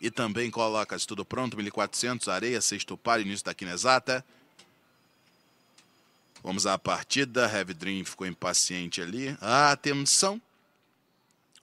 e também coloca tudo pronto, 1400, areia, sexto par, início da quinesata. Vamos à partida, Heavy Dream ficou impaciente ali. atenção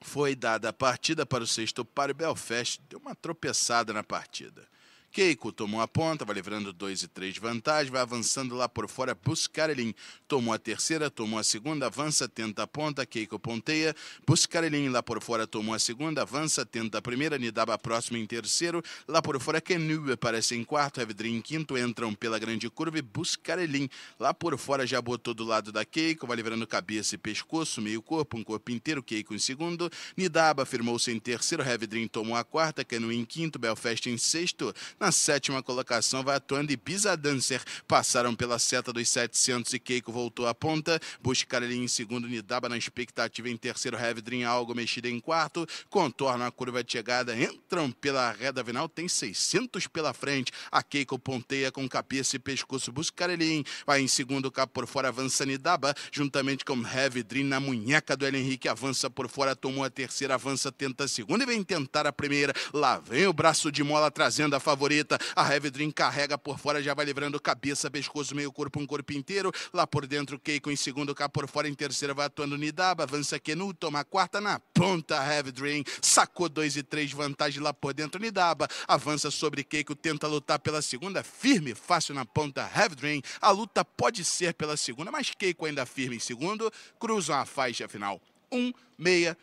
foi dada a partida para o sexto par e Belfast deu uma tropeçada na partida. Keiko tomou a ponta, vai levando 2 e 3 de vantagem, vai avançando lá por fora, Buscarelin tomou a terceira, tomou a segunda, avança, tenta a ponta, Keiko ponteia, Buscarelin lá por fora tomou a segunda, avança, tenta a primeira, Nidaba próximo em terceiro, lá por fora Kenu aparece em quarto, Evedrin em quinto, entram pela grande curva e Buscarelin lá por fora já botou do lado da Keiko, vai livrando cabeça e pescoço, meio corpo, um corpo inteiro, Keiko em segundo, Nidaba firmou-se em terceiro, Evedrin tomou a quarta, Kenu em quinto, Belfast em sexto, na sétima colocação vai atuando e Pisa Dancer. Passaram pela seta dos 700 e Keiko voltou à ponta. Buscarelli em segundo, Nidaba na expectativa em terceiro. Heavy Dream algo mexido em quarto. Contorna a curva de chegada, entram pela reta final. Tem 600 pela frente. A Keiko ponteia com cabeça e pescoço. Buscarelli vai em segundo, cá por fora avança Nidaba. Juntamente com Heavy Dream na munheca do Henrique. Avança por fora, tomou a terceira, avança, tenta a segunda e vem tentar a primeira. Lá vem o braço de mola trazendo a favorita preta. A Heavy Dream carrega por fora, já vai livrando cabeça, pescoço, meio corpo, um corpo inteiro. Lá por dentro, Keiko em segundo, cá por fora, em terceira vai atuando Nidaba. Avança Kenu, toma a quarta na ponta. Heavy Dream sacou dois e três, vantagem lá por dentro, Nidaba. Avança sobre Keiko, tenta lutar pela segunda, firme, fácil na ponta. Heavy Dream, a luta pode ser pela segunda, mas Keiko ainda firme em segundo. Cruzam a faixa final. Um, meia,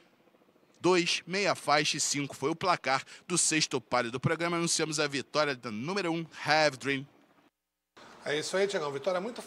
2, meia faixa e 5 foi o placar do sexto palio do programa. Anunciamos a vitória da número 1, um, Have Dream. É isso aí, Tiagão. Vitória muito